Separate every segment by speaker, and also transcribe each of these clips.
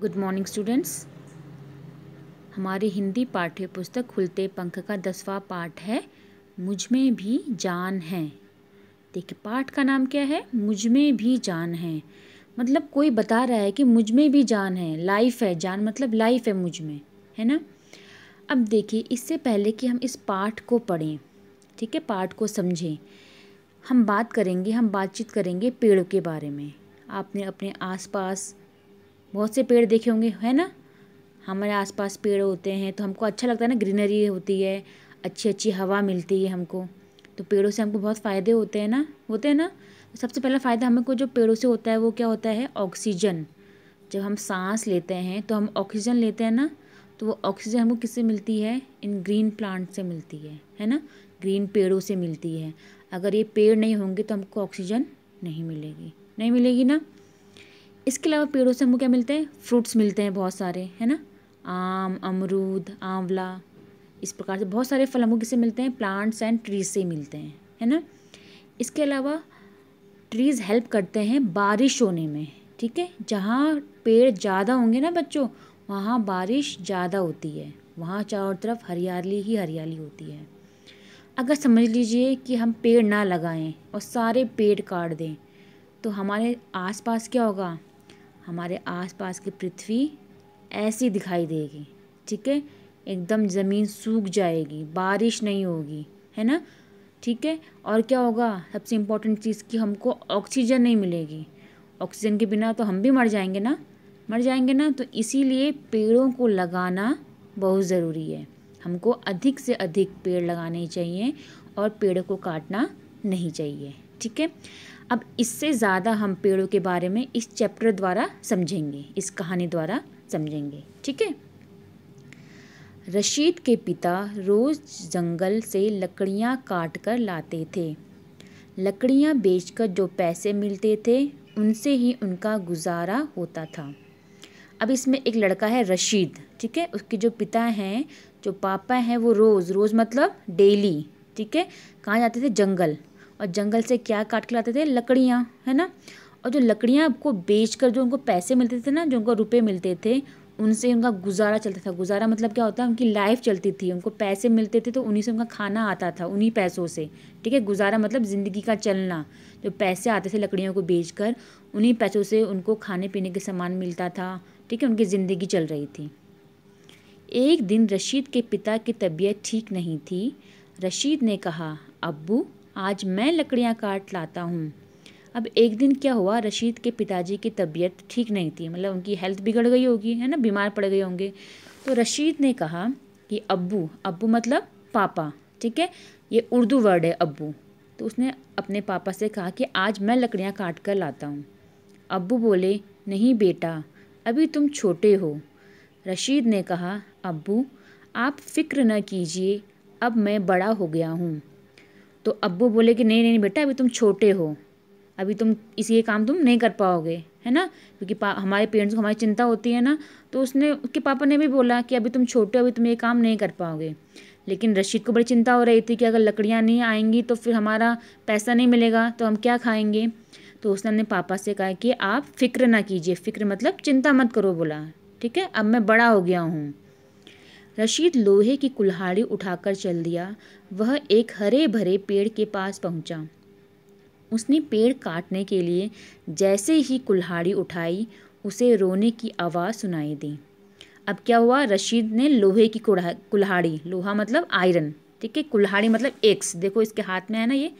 Speaker 1: Good morning students हमारी हिंदी पाठ्य पुस्तक खुलते पंख का दसवां पाठ है मुझ में भी जान है देखिए पाठ का नाम क्या है मुझ में भी जान है मतलब कोई बता रहा है कि मुझ में भी जान है लाइफ है जान मतलब लाइफ है मुझ में है ना अब देखिए इससे पहले कि हम इस पाठ को पढ़ें ठीक है पाठ को समझें हम बात करेंगे हम बातचीत करेंगे पेड़ों के बारे में आपने अपने आसपास बहुत से पेड़ देखे होंगे है ना हमारे आसपास पेड़ होते हैं तो हमको अच्छा लगता है ना ग्रीनरी होती है अच्छी अच्छी हवा मिलती है हमको तो पेड़ों से हमको बहुत फ़ायदे होते हैं ना होते हैं ना सबसे पहला फ़ायदा हमको जो पेड़ों से होता है वो क्या होता है ऑक्सीजन जब हम सांस लेते हैं तो हम ऑक्सीजन लेते हैं ना तो वो ऑक्सीजन हमको किससे मिलती है इन ग्रीन प्लांट से मिलती है है ना ग्रीन पेड़ों से मिलती है अगर ये पेड़ नहीं होंगे तो हमको ऑक्सीजन नहीं मिलेगी नहीं मिलेगी ना इसके अलावा पेड़ों से हमको क्या मिलते हैं फ्रूट्स मिलते हैं बहुत सारे है ना आम अमरूद आंवला इस प्रकार से बहुत सारे फल हमको किससे मिलते हैं प्लांट्स एंड ट्रीज से मिलते हैं है ना इसके अलावा ट्रीज़ हेल्प करते हैं बारिश होने में ठीक है जहाँ पेड़ ज़्यादा होंगे ना बच्चों वहाँ बारिश ज़्यादा होती है वहाँ चारों तरफ हरियाली ही हरियाली होती है अगर समझ लीजिए कि हम पेड़ ना लगाएं और सारे पेड़ काट दें तो हमारे आसपास क्या होगा हमारे आसपास की पृथ्वी ऐसी दिखाई देगी ठीक है एकदम ज़मीन सूख जाएगी बारिश नहीं होगी है ना ठीक है और क्या होगा सबसे इम्पोर्टेंट चीज़ कि हमको ऑक्सीजन नहीं मिलेगी ऑक्सीजन के बिना तो हम भी मर जाएंगे ना मर जाएंगे ना तो इसीलिए पेड़ों को लगाना बहुत ज़रूरी है हमको अधिक से अधिक पेड़ लगाने चाहिए और पेड़ को काटना नहीं चाहिए ठीक है अब इससे ज़्यादा हम पेड़ों के बारे में इस चैप्टर द्वारा समझेंगे इस कहानी द्वारा समझेंगे ठीक है रशीद के पिता रोज़ जंगल से लकड़ियाँ काट कर लाते थे लकड़ियाँ बेचकर जो पैसे मिलते थे उनसे ही उनका गुजारा होता था अब इसमें एक लड़का है रशीद ठीक है उसके जो पिता हैं जो पापा हैं वो रोज़ रोज़ मतलब डेली ठीक है कहाँ जाते थे जंगल और जंगल से क्या काट के लाते थे लकड़ियाँ है ना और जो लकड़ियाँ को बेच कर जो उनको पैसे मिलते थे ना जो उनको रुपये मिलते थे उनसे उनका गुजारा चलता था गुजारा मतलब क्या होता है उनकी लाइफ चलती थी उनको पैसे मिलते थे तो उन्हीं से उनका खाना आता था उन्हीं पैसों से ठीक है गुजारा मतलब ज़िंदगी का चलना जो पैसे आते थे लकड़ियों को बेच कर उन्हीं पैसों से उनको खाने पीने के सामान मिलता था ठीक है उनकी ज़िंदगी चल रही थी एक दिन रशीद के पिता की तबीयत ठीक नहीं थी रशीद ने कहा अबू आज मैं लकड़ियाँ काट लाता हूँ अब एक दिन क्या हुआ रशीद के पिताजी की तबीयत ठीक नहीं थी मतलब उनकी हेल्थ बिगड़ गई होगी है ना बीमार पड़ गए होंगे तो रशीद ने कहा कि अब्बू अब्बू मतलब पापा ठीक है ये उर्दू वर्ड है अब्बू तो उसने अपने पापा से कहा कि आज मैं लकड़ियाँ काट कर लाता हूँ अब्बू बोले नहीं बेटा अभी तुम छोटे हो रशीद ने कहा अब्बू आप फ़िक्र न कीजिए अब मैं बड़ा हो गया हूँ तो अब्बू बोले कि नहीं नहीं बेटा अभी तुम छोटे हो अभी तुम इसी ये काम तुम नहीं कर पाओगे है ना क्योंकि हमारे पेरेंट्स को हमारी चिंता होती है ना तो उसने उसके पापा ने भी बोला कि अभी तुम छोटे हो अभी तुम ये काम नहीं कर पाओगे लेकिन रशीद को बड़ी चिंता हो रही थी कि अगर लकड़ियाँ नहीं आएंगी तो फिर हमारा पैसा नहीं मिलेगा तो हम क्या खाएंगे तो उसने अपने पापा से कहा कि आप फ़िक्र ना कीजिए फ़िक्र मतलब चिंता मत करो बोला ठीक है अब मैं बड़ा हो गया हूँ रशीद लोहे की कुल्हाड़ी उठाकर चल दिया वह एक हरे भरे पेड़ के पास पहुंचा। उसने पेड़ काटने के लिए जैसे ही कुल्हाड़ी उठाई उसे रोने की आवाज़ सुनाई दी अब क्या हुआ रशीद ने लोहे की कुल्हाड़ी लोहा मतलब आयरन ठीक है कुल्हाड़ी मतलब एक्स देखो इसके हाथ में है ना ये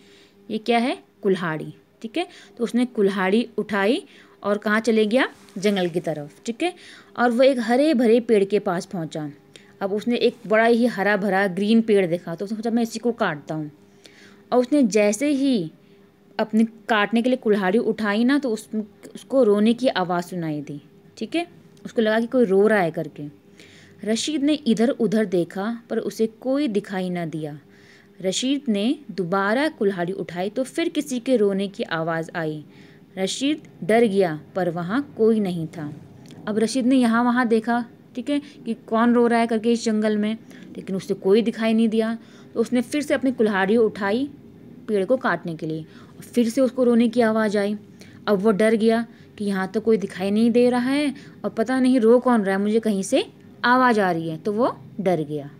Speaker 1: ये क्या है कुल्हाड़ी ठीक है तो उसने कुल्हाड़ी उठाई और कहाँ चले गया जंगल की तरफ ठीक है और वह एक हरे भरे पेड़ के पास पहुँचा अब उसने एक बड़ा ही हरा भरा ग्रीन पेड़ देखा तो उसने सोचा मैं इसी को काटता हूँ और उसने जैसे ही अपने काटने के लिए कुल्हाड़ी उठाई ना तो उस उसको रोने की आवाज़ सुनाई दी ठीक है उसको लगा कि कोई रो रहा है करके रशीद ने इधर उधर देखा पर उसे कोई दिखाई ना दिया रशीद ने दोबारा कुल्हाड़ी उठाई तो फिर किसी के रोने की आवाज़ आई रशीद डर गया पर वहाँ कोई नहीं था अब रशीद ने यहाँ वहाँ देखा ठीक है कि कौन रो रहा है करके इस जंगल में लेकिन उसे कोई दिखाई नहीं दिया तो उसने फिर से अपनी कुल्हाड़ी उठाई पेड़ को काटने के लिए और फिर से उसको रोने की आवाज़ आई अब वो डर गया कि यहाँ तो कोई दिखाई नहीं दे रहा है और पता नहीं रो कौन रहा है मुझे कहीं से आवाज़ आ रही है तो वो डर गया